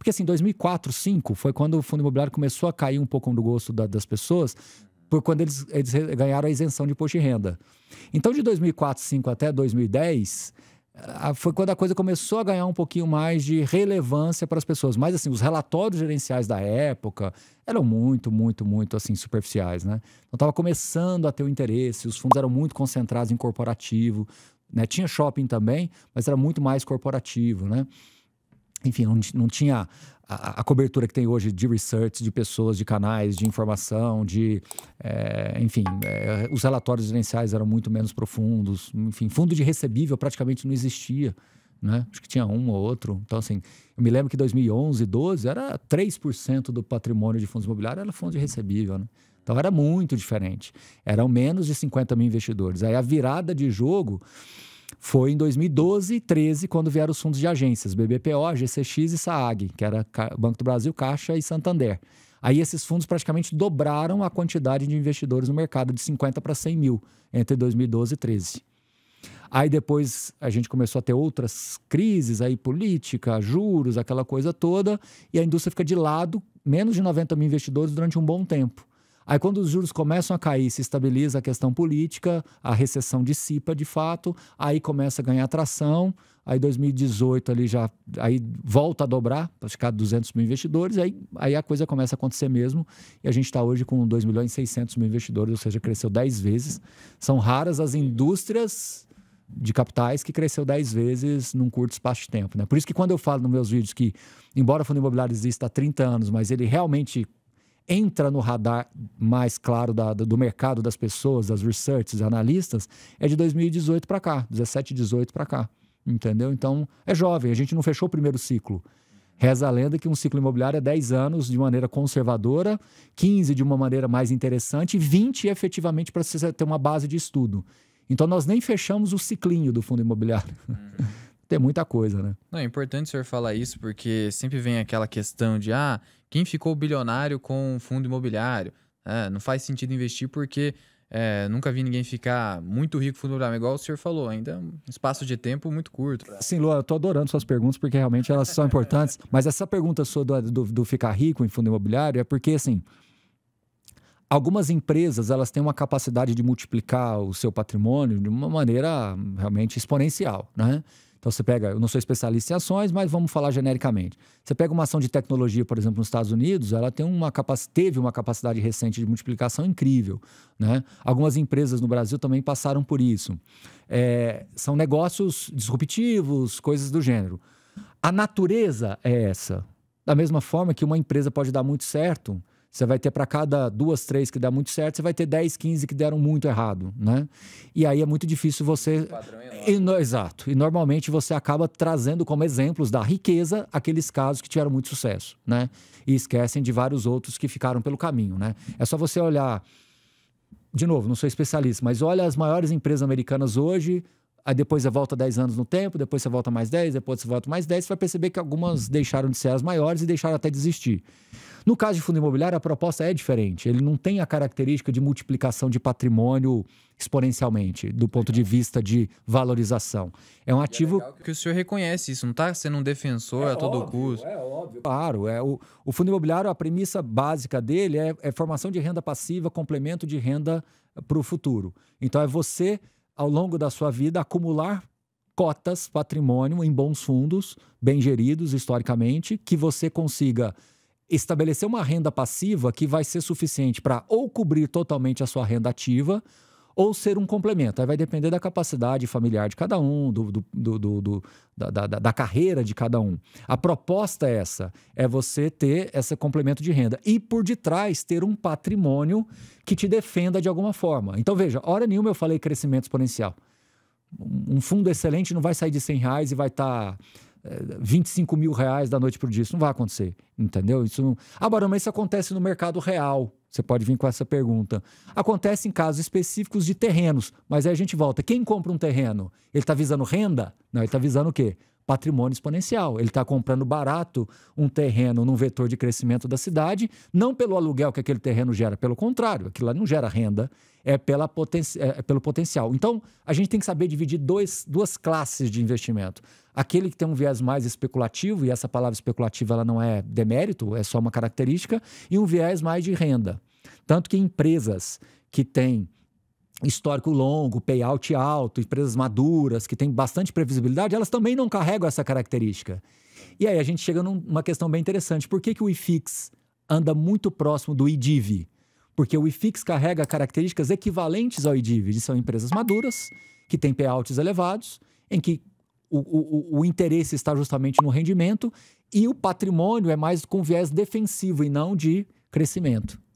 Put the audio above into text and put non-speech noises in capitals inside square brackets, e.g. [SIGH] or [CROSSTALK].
Porque assim, 2004, 2005 foi quando o fundo imobiliário começou a cair um pouco no gosto da, das pessoas, por quando eles, eles ganharam a isenção de imposto de renda. Então, de 2004, 2005 até 2010, foi quando a coisa começou a ganhar um pouquinho mais de relevância para as pessoas. Mas assim, os relatórios gerenciais da época eram muito, muito, muito assim superficiais, né? Então estava começando a ter o um interesse, os fundos eram muito concentrados em corporativo, né? Tinha shopping também, mas era muito mais corporativo, né? enfim, não, não tinha a, a, cobertura que tem hoje de research, de pessoas, de canais, de informação, de. É, enfim, é, os relatórios gerenciais eram muito menos profundos. Enfim, fundo de recebível praticamente não existia. Né? Acho que tinha um ou outro. Então, assim, eu me lembro que 2011, 12 era 3% do patrimônio de fundos imobiliários era fundo de recebível, né? Então era muito diferente. Eram menos de 50 mil investidores. Aí a virada de jogo foi em 2012 e 13 quando vieram os fundos de agências, BBPO, GCX e Saag, que era Banco do Brasil, Caixa e Santander. Aí esses fundos praticamente dobraram a quantidade de investidores no mercado, de 50 para 100 mil, entre 2012 e 13. Aí depois a gente começou a ter outras crises, aí política, juros, aquela coisa toda, e a indústria fica de lado, menos de 90 mil investidores durante um bom tempo. Aí, quando os juros começam a cair, se estabiliza a questão política, a recessão dissipa de fato, aí começa a ganhar tração. Aí, 2018 ali já aí volta a dobrar para ficar 200 mil investidores. Aí, aí a coisa começa a acontecer mesmo. E a gente está hoje com 2 milhões e 600 mil investidores, ou seja, cresceu 10 vezes. São raras as indústrias de capitais que cresceu 10 vezes num curto espaço de tempo. Né? Por isso que quando eu falo nos meus vídeos que, embora o fundo imobiliário exista há 30 anos, mas ele realmente entra no radar mais claro da, do mercado das pessoas, das researches, analistas, é de 2018 para cá, 17, 18 para cá, entendeu? Então, é jovem, a gente não fechou o primeiro ciclo. Reza a lenda que um ciclo imobiliário é 10 anos de maneira conservadora, 15 de uma maneira mais interessante e 20 efetivamente para você ter uma base de estudo. Então, nós nem fechamos o ciclinho do fundo imobiliário. Uhum. [LAUGHS] tem muita coisa, né? Não, é importante o senhor falar isso, porque sempre vem aquela questão de, ah, quem ficou bilionário com fundo imobiliário? É, não faz sentido investir porque é, nunca vi ninguém ficar muito rico fundo imobiliário, igual o senhor falou, ainda é um espaço de tempo muito curto. Sim, Lu, eu tô adorando suas perguntas porque realmente elas são importantes. [LAUGHS] Mas essa pergunta sua do, do, do ficar rico em fundo imobiliário é porque, assim, algumas empresas elas têm uma capacidade de multiplicar o seu patrimônio de uma maneira realmente exponencial, né? Então você pega, eu não sou especialista em ações, mas vamos falar genericamente. Você pega uma ação de tecnologia, por exemplo, nos Estados Unidos, ela tem uma teve uma capacidade recente de multiplicação incrível. Né? Algumas empresas no Brasil também passaram por isso. É, são negócios disruptivos, coisas do gênero. A natureza é essa. Da mesma forma que uma empresa pode dar muito certo, você vai ter para cada duas, três que dá muito certo, você vai ter 10, 15 que deram muito errado, né? E aí é muito difícil você. É e no... Exato. E normalmente você acaba trazendo como exemplos da riqueza aqueles casos que tiveram muito sucesso, né? E esquecem de vários outros que ficaram pelo caminho, né? É só você olhar. De novo, não sou especialista, mas olha as maiores empresas americanas hoje, Aí depois você volta 10 anos no tempo, depois você volta mais 10, depois você volta mais 10, você vai perceber que algumas deixaram de ser as maiores e deixaram até desistir. No caso de fundo imobiliário, a proposta é diferente. Ele não tem a característica de multiplicação de patrimônio exponencialmente, do ponto de vista de valorização. É um é ativo. É que o senhor reconhece isso, não está sendo um defensor é a todo óbvio, custo. É óbvio. Claro, é o, o fundo imobiliário, a premissa básica dele é, é formação de renda passiva, complemento de renda para o futuro. Então é você ao longo da sua vida, acumular cotas, patrimônio em bons fundos, bem geridos historicamente, que você consiga estabelecer uma renda passiva que vai ser suficiente para ou cobrir totalmente a sua renda ativa ou ser um complemento. Aí vai depender da capacidade familiar de cada um, do, do, do, do da, da, da, carreira de cada um. A proposta é essa: é você ter esse complemento de renda e por detrás ter um patrimônio que te defenda de alguma forma. Então, veja, hora nenhuma eu falei crescimento exponencial. Um fundo excelente não vai sair de 100 reais e vai estar. Tá... 25 eh, mil reais da noite para o dia. Isso não vai acontecer, entendeu? Isso não... Agora, mas isso acontece no mercado real. Você pode vir com essa pergunta. Acontece em casos específicos de terrenos, mas aí a gente volta. Quem compra um terreno? Ele está visando renda? Não, ele está visando o quê? patrimônio exponencial. Ele está comprando barato um terreno num vetor de crescimento da cidade, não pelo aluguel que aquele terreno gera, pelo contrário, aquilo lá não gera renda, é, pela poten é, é pelo potencial. Então, a gente tem que saber dividir dois, duas classes de investimento. Aquele que tem um viés mais especulativo, e essa palavra especulativa ela não é demérito, é só uma característica, e um viés mais de renda. Tanto que empresas que têm histórico longo, payout alto, empresas maduras, que têm bastante previsibilidade, elas também não carregam essa característica. E aí a gente chega numa questão bem interessante. Por que, que o IFIX anda muito próximo do IDIV? Porque o IFIX carrega características equivalentes ao IDIV, são empresas maduras, que têm payouts elevados, em que o, o, o interesse está justamente no rendimento e o patrimônio é mais com viés defensivo e não de crescimento.